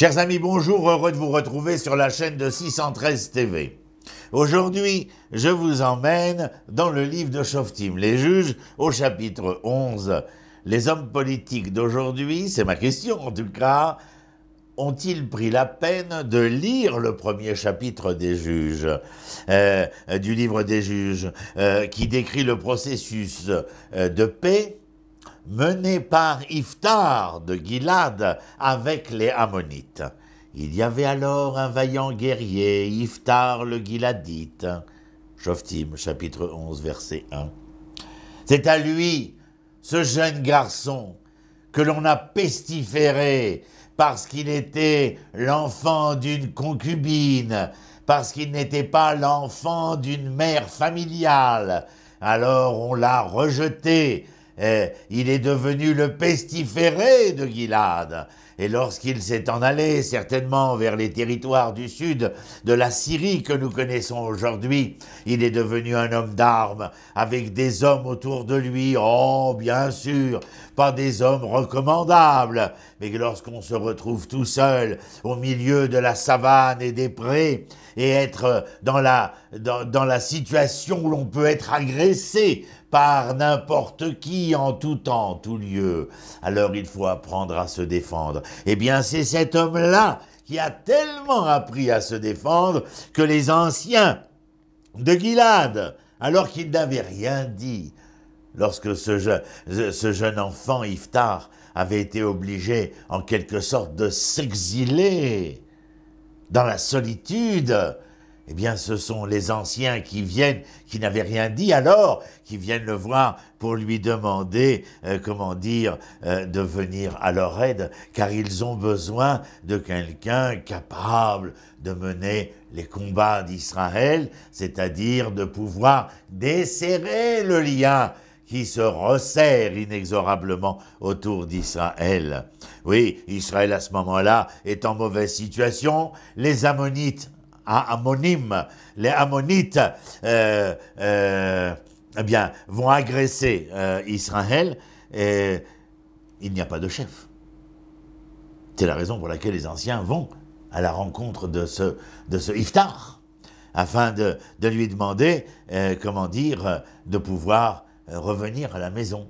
Chers amis, bonjour, heureux de vous retrouver sur la chaîne de 613 TV. Aujourd'hui, je vous emmène dans le livre de Shoftim, les juges, au chapitre 11. Les hommes politiques d'aujourd'hui, c'est ma question en tout cas, ont-ils pris la peine de lire le premier chapitre des juges, euh, du livre des juges, euh, qui décrit le processus euh, de paix mené par Iftar de Gilad avec les Ammonites. Il y avait alors un vaillant guerrier, Iftar le Giladite. chapitre 11, verset 1. C'est à lui, ce jeune garçon, que l'on a pestiféré parce qu'il était l'enfant d'une concubine, parce qu'il n'était pas l'enfant d'une mère familiale. Alors on l'a rejeté eh, il est devenu le pestiféré de Gilad. Et lorsqu'il s'est en allé, certainement vers les territoires du sud de la Syrie que nous connaissons aujourd'hui, il est devenu un homme d'armes, avec des hommes autour de lui, oh bien sûr, pas des hommes recommandables, mais lorsqu'on se retrouve tout seul au milieu de la savane et des prés, et être dans la, dans, dans la situation où l'on peut être agressé par n'importe qui en tout temps, tout lieu. Alors il faut apprendre à se défendre. Eh bien, c'est cet homme-là qui a tellement appris à se défendre que les anciens de Gilad, alors qu'ils n'avaient rien dit, lorsque ce, ce jeune enfant, Iftar, avait été obligé en quelque sorte de s'exiler dans la solitude, eh bien ce sont les anciens qui viennent, qui n'avaient rien dit alors, qui viennent le voir pour lui demander, euh, comment dire, euh, de venir à leur aide, car ils ont besoin de quelqu'un capable de mener les combats d'Israël, c'est-à-dire de pouvoir desserrer le lien qui se resserre inexorablement autour d'Israël. Oui, Israël à ce moment-là est en mauvaise situation, les Ammonites Ammonim, les Ammonites, euh, euh, eh bien, vont agresser euh, Israël et il n'y a pas de chef. C'est la raison pour laquelle les anciens vont à la rencontre de ce, de Iftar, afin de, lui demander, comment dire, de pouvoir revenir à la maison.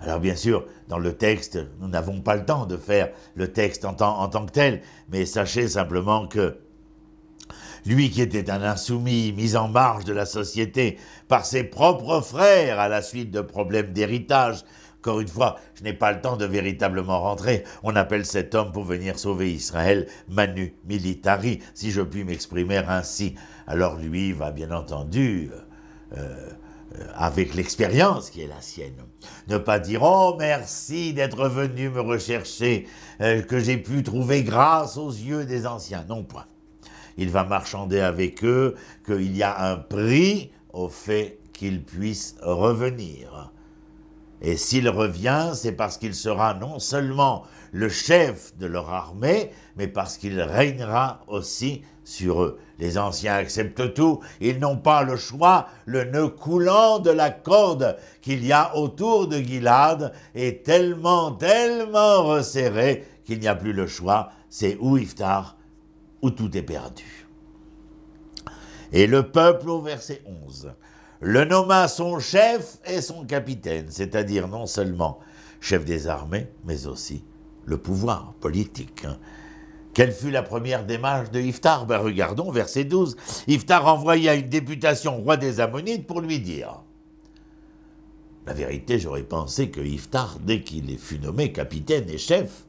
Alors bien sûr, dans le texte, nous n'avons pas le temps de faire le texte en tant que tel, mais sachez simplement que lui qui était un insoumis mis en marge de la société par ses propres frères à la suite de problèmes d'héritage. Encore une fois, je n'ai pas le temps de véritablement rentrer. On appelle cet homme pour venir sauver Israël Manu Militari, si je puis m'exprimer ainsi. Alors lui va bien entendu euh, euh, avec l'expérience qui est la sienne. Ne pas dire Oh merci d'être venu me rechercher, euh, que j'ai pu trouver grâce aux yeux des anciens. Non, point il va marchander avec eux, qu'il y a un prix au fait qu'ils puissent revenir. Et s'il revient, c'est parce qu'il sera non seulement le chef de leur armée, mais parce qu'il régnera aussi sur eux. Les anciens acceptent tout, ils n'ont pas le choix, le nœud coulant de la corde qu'il y a autour de Gilad est tellement, tellement resserré qu'il n'y a plus le choix, c'est où Iftar où tout est perdu. Et le peuple au verset 11 le nomma son chef et son capitaine, c'est-à-dire non seulement chef des armées, mais aussi le pouvoir politique. Hein. Quelle fut la première démarche de Iftar ben, Regardons verset 12. Iftar envoya une députation roi des Ammonites pour lui dire La vérité, j'aurais pensé que Iftar, dès qu'il fut nommé capitaine et chef,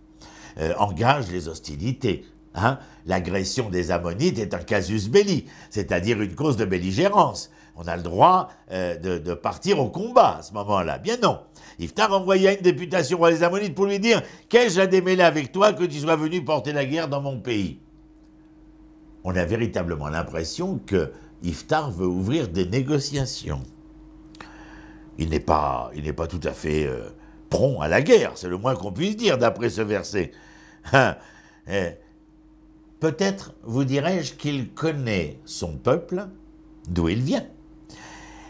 euh, engage les hostilités. Hein? L'agression des Ammonites est un casus belli, c'est-à-dire une cause de belligérance. On a le droit euh, de, partir au combat à ce moment-là. Bien non. Iftar envoya une députation aux des Ammonites pour lui dire Qu'ai-je à démêler avec toi que tu sois venu porter la guerre dans mon pays On a véritablement l'impression que Iftar veut ouvrir des négociations. Il n'est pas, pas tout à fait euh, prompt à la guerre, c'est le moins qu'on puisse dire d'après ce verset. Hein? Eh, Peut-être vous dirais-je qu'il connaît son peuple, d'où il vient,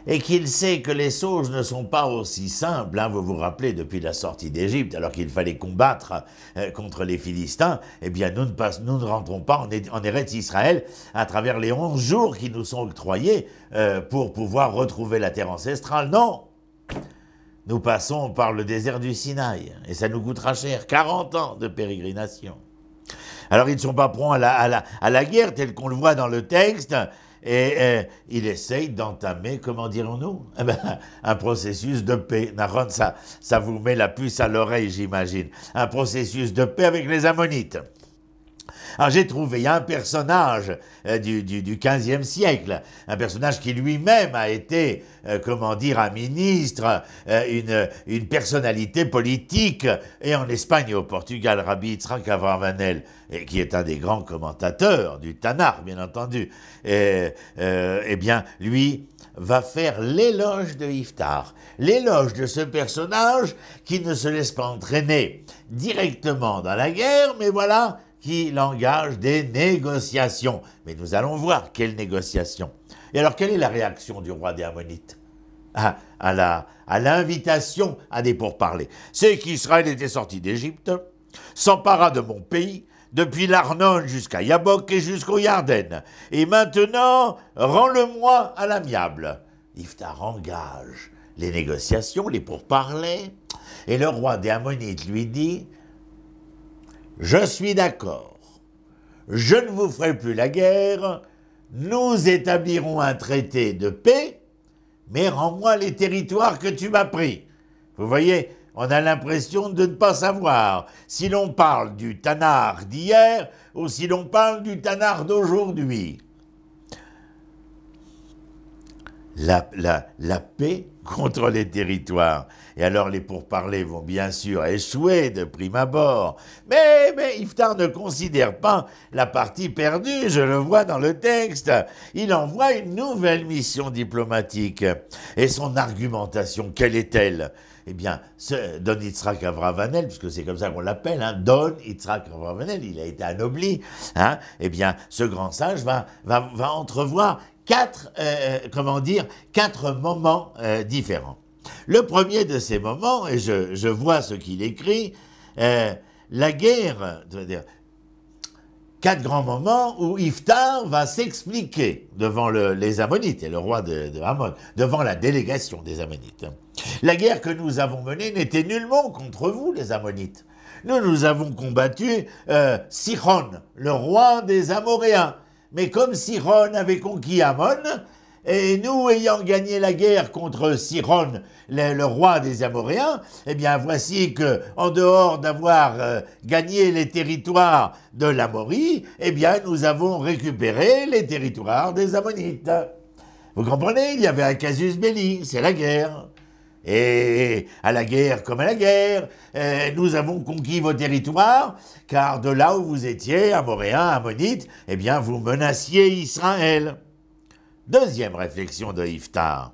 et qu'il sait que les sauges ne sont pas aussi simples. Hein, vous vous rappelez, depuis la sortie d'Égypte, alors qu'il fallait combattre euh, contre les Philistins, eh bien nous ne, nous ne rentrons pas en, en Israël à travers les onze jours qui nous sont octroyés euh, pour pouvoir retrouver la terre ancestrale. Non Nous passons par le désert du Sinaï, et ça nous coûtera cher, 40 ans de pérégrination. Alors ils ne sont pas prêts à la, à la, à la guerre telle qu'on le voit dans le texte. Et euh, ils d'entamer, comment dirons-nous, eh ben, un processus de paix. Naron, ça, ça vous met la puce à l'oreille, j'imagine. Un processus de paix avec les ammonites. Alors ah, j'ai trouvé un personnage euh, du, du, siècle, un personnage qui lui-même a été, euh, comment dire, un ministre, euh, une, une, personnalité politique, et en Espagne et au Portugal, Rabbi Yitzhak et qui est un des grands commentateurs du Tanar, bien entendu, et, et eh bien lui va faire l'éloge de Iftar, l'éloge de ce personnage qui ne se laisse pas entraîner directement dans la guerre, mais voilà, qui l'engage des négociations. Mais nous allons voir quelles négociations. Et alors, quelle est la réaction du roi des Ammonites à, à l'invitation à, des pourparlers C'est qu'Israël était sorti d'Égypte, s'empara de mon pays, depuis l'Arnon jusqu'à Yabok et jusqu'au Yarden. Et maintenant, rends-le-moi à l'amiable. Iftar engage les négociations, les pourparlers, et le roi des Ammonites lui dit je suis d'accord. Je ne vous ferai plus la guerre. Nous établirons un traité de paix, mais rends-moi les territoires que tu m'as pris. Vous voyez, on a l'impression de ne pas savoir si l'on parle du tanard d'hier ou si l'on parle du tanard d'aujourd'hui. la, paix contre les territoires. Et alors les pourparlers vont bien sûr échouer de prime abord. Mais, mais Iftar ne considère pas la partie perdue, je le vois dans le texte. Il envoie une nouvelle mission diplomatique. Et son argumentation, quelle est-elle eh bien, ce Don Yitzhak Avravanel, puisque c'est comme ça qu'on l'appelle, hein, Don il a été anobli, hein, eh bien, ce grand sage va, va entrevoir quatre, euh, euh, comment dire, quatre moments euh, différents. Le premier de ces moments, et je, vois ce qu'il écrit, la guerre, quatre grands moments où Iftar va s'expliquer devant les Ammonites et le roi de, de devant la délégation des Ammonites. La guerre que nous avons menée n'était nullement contre vous, les Ammonites. Nous, nous avons combattu euh, Sihon, le roi des Amoréens, mais comme Siron avait conquis Ammon, et nous ayant gagné la guerre contre Siron, le, roi des Amoréens, eh bien voici que, en dehors d'avoir euh, gagné les territoires de l'Amorie, eh bien nous avons récupéré les territoires des Ammonites. Vous comprenez, il y avait un casus belli, c'est la guerre. Et eh, eh, à la guerre comme à la guerre, eh, nous avons conquis vos territoires, car de là où vous étiez, Amoréens, Ammonites, eh bien vous menaciez Israël. Deuxième réflexion de Iftar.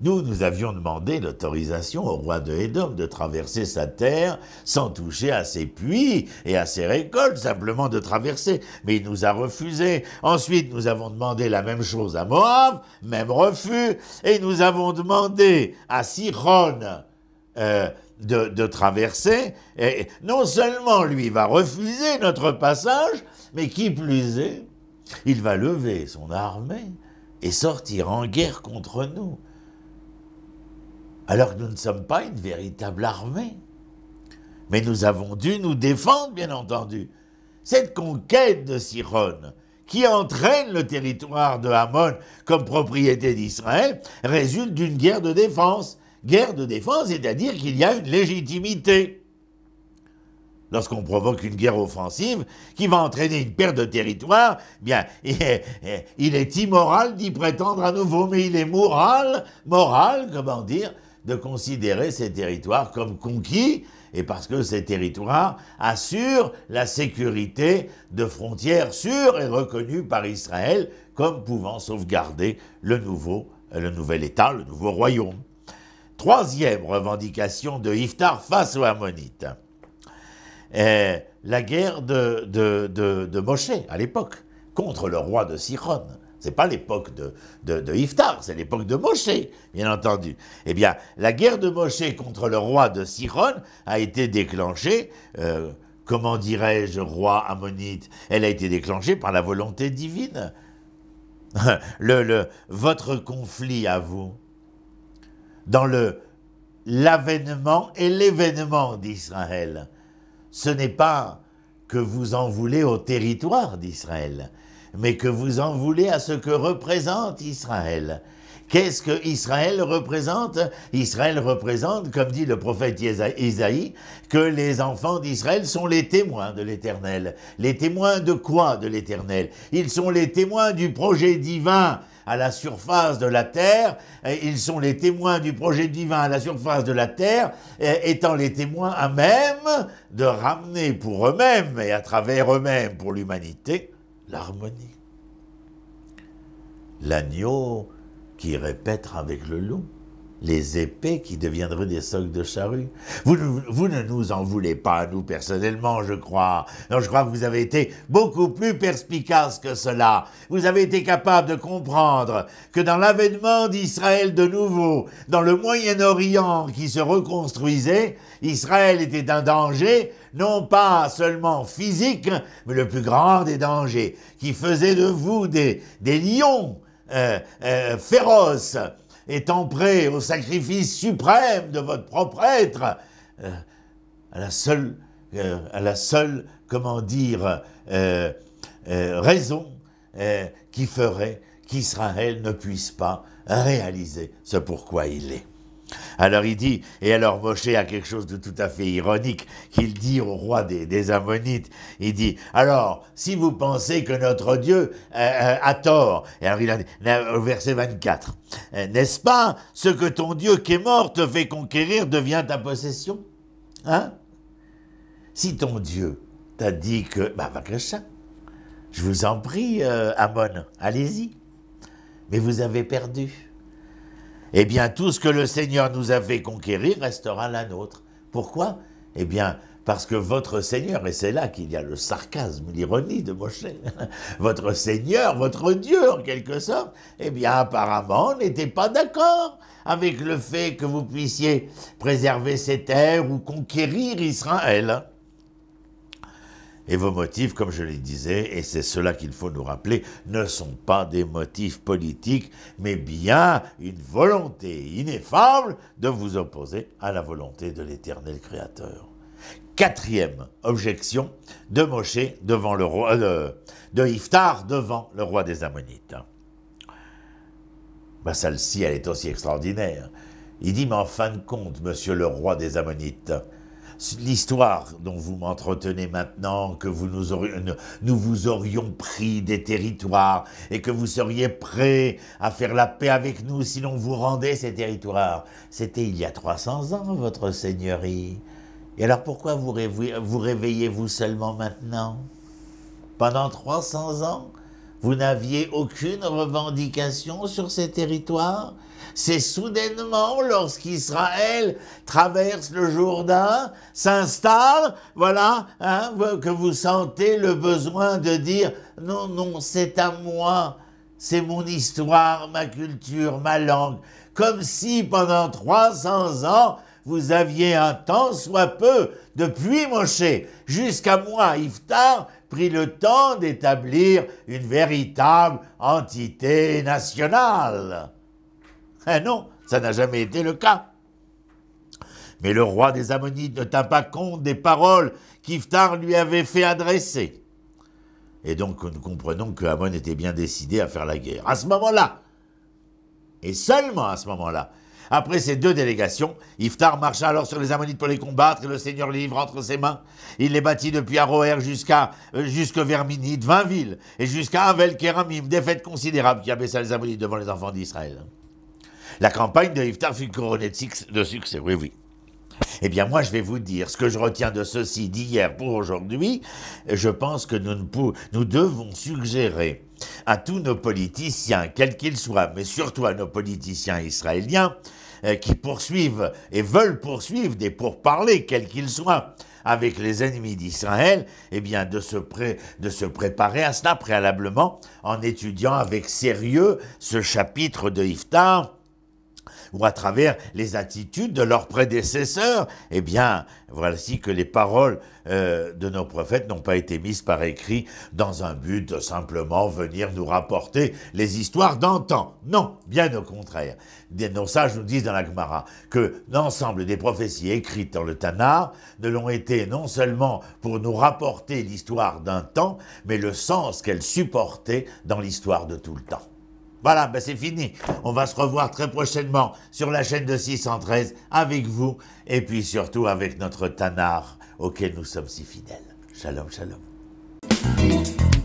Nous, nous avions demandé l'autorisation au roi de Hedom de traverser sa terre sans toucher à ses puits et à ses récoltes, simplement de traverser, mais il nous a refusé. Ensuite, nous avons demandé la même chose à Moab, même refus, et nous avons demandé à Siron euh, de, traverser, et non seulement lui va refuser notre passage, mais qui plus est, il va lever son armée et sortir en guerre contre nous alors que nous ne sommes pas une véritable armée. Mais nous avons dû nous défendre, bien entendu. Cette conquête de Siron, qui entraîne le territoire de Hamon comme propriété d'Israël, résulte d'une guerre de défense. Guerre de défense, c'est-à-dire qu'il y a une légitimité. Lorsqu'on provoque une guerre offensive qui va entraîner une perte de territoire, bien, il est immoral d'y prétendre à nouveau, mais il est moral, moral, comment dire, de considérer ces territoires comme conquis et parce que ces territoires assurent la sécurité de frontières sûres et reconnues par Israël comme pouvant sauvegarder le, nouveau, euh, le nouvel État, le nouveau royaume. Troisième revendication de Iftar face aux Ammonites, la guerre de, de, à l'époque contre le roi de Sichon. C'est pas l'époque de, Iftar, c'est l'époque de Moshe, bien entendu. Eh bien, la guerre de Moshe contre le roi de Siron a été déclenchée, euh, comment dirais-je, roi ammonite, elle a été déclenchée par la volonté divine. le, votre conflit à vous, dans le l'avènement et l'événement d'Israël, ce n'est pas que vous en voulez au territoire d'Israël, mais que vous en voulez à ce que représente Israël. Qu'est-ce que Israël représente Israël représente, comme dit le prophète Isaïe, que les enfants d'Israël sont les témoins de l'Éternel. Les témoins de quoi de l'Éternel Ils sont les témoins du projet divin à la surface de la terre, ils sont les témoins du projet divin à la surface de la terre, étant les témoins à même de ramener pour eux-mêmes et à travers eux-mêmes pour l'humanité, l'harmonie. L'agneau qui répète avec le loup, les épées qui deviendraient des socs de charrue. Vous, ne nous en voulez pas, nous, personnellement, je crois. Non, je crois que vous avez été beaucoup plus perspicace que cela. Vous avez été capable de comprendre que dans l'avènement d'Israël de nouveau, dans le Moyen-Orient qui se reconstruisait, Israël était un danger, non pas seulement physique, mais le plus grand des dangers, qui faisait de vous des, lions euh, euh, féroces, étant prêt au sacrifice suprême de votre propre être, euh, à la seule, euh, à la seule, comment dire, euh, raison qui ferait qu'Israël ne puisse pas réaliser ce pourquoi il est. Alors il dit, et alors Moshe a quelque chose de tout à fait ironique qu'il dit au roi des, Ammonites. Il dit, alors si vous pensez que notre Dieu euh, euh, a tort, et alors il a dit, euh, au verset 24, n'est-ce pas ce que ton Dieu qui est mort te fait conquérir devient ta possession Hein Si ton Dieu t'a dit que, bah va ça, je vous en prie, Ammon, allez-y. Mais vous avez perdu eh bien tout ce que le Seigneur nous a fait conquérir restera la nôtre. Pourquoi Eh bien parce que votre Seigneur, et c'est là qu'il y a le sarcasme, l'ironie de Moshe, votre Seigneur, votre Dieu en quelque sorte, eh bien apparemment n'était pas d'accord avec le fait que vous puissiez préserver ces terres ou conquérir Israël. Et vos motifs, comme je le disais, et c'est cela qu'il faut nous rappeler, ne sont pas des motifs politiques, mais bien une volonté ineffable de vous opposer à la volonté de l'éternel Créateur. Quatrième objection de Moshe devant le roi, euh, de Iftar devant le roi des Ammonites. Bah, celle-ci, elle est aussi extraordinaire. Il dit, mais en fin de compte, monsieur le roi des Ammonites, l'histoire dont vous m'entretenez maintenant, que vous nous, nous vous aurions pris des territoires et que vous seriez prêts à faire la paix avec nous si l'on vous rendait ces territoires, c'était il y a 300 ans, votre seigneurie. Et alors pourquoi vous réveillez-vous seulement maintenant Pendant 300 ans, vous n'aviez aucune revendication sur ces territoires C'est soudainement lorsqu'Israël traverse le Jourdain, s'installe, voilà, hein, que vous sentez le besoin de dire « Non, non, c'est à moi, c'est mon histoire, ma culture, ma langue ». Comme si pendant 300 ans, vous aviez un temps soit peu, depuis Moshe jusqu'à moi, Iftar, pris le temps d'établir une véritable entité nationale. Eh non, ça n'a jamais été le cas. Mais le roi des Ammonites ne tint pas compte des paroles qu'Iftar lui avait fait adresser. Et donc nous comprenons que était bien décidé à faire la guerre. À ce moment-là, et seulement à ce moment-là, après ces deux délégations, Iftar marcha alors sur les Ammonites pour les combattre et le Seigneur les livre entre ses mains. Il les bâtit depuis Aroer jusqu'à euh, 20 villes, et jusqu'à Avel Keramim, défaite considérable qui abaissa les Ammonites devant les enfants d'Israël. La campagne de Iftar fut couronnée de succès, oui, oui. Eh bien, moi, je vais vous dire ce que je retiens de ceci d'hier pour aujourd'hui. Je pense que nous, nous devons suggérer à tous nos politiciens, quels qu'ils soient, mais surtout à nos politiciens israéliens, euh, qui poursuivent et veulent poursuivre des pourparlers, quels qu'ils soient, avec les ennemis d'Israël, eh bien de se, de se préparer à cela préalablement en étudiant avec sérieux ce chapitre de Iftar, ou à travers les attitudes de leurs prédécesseurs. Eh bien, voici que les paroles euh, de nos prophètes n'ont pas été mises par écrit dans un but de simplement venir nous rapporter les histoires d'antan. Non, bien au contraire. Nos sages nous disent dans la Gemara que l'ensemble des prophéties écrites dans le Tanar ne l'ont été non seulement pour nous rapporter l'histoire d'un temps, mais le sens qu'elles supportaient dans l'histoire de tout le temps. Voilà, ben c'est fini. On va se revoir très prochainement sur la chaîne de 613 avec vous et puis surtout avec notre Tanar auquel nous sommes si fidèles. Shalom, shalom.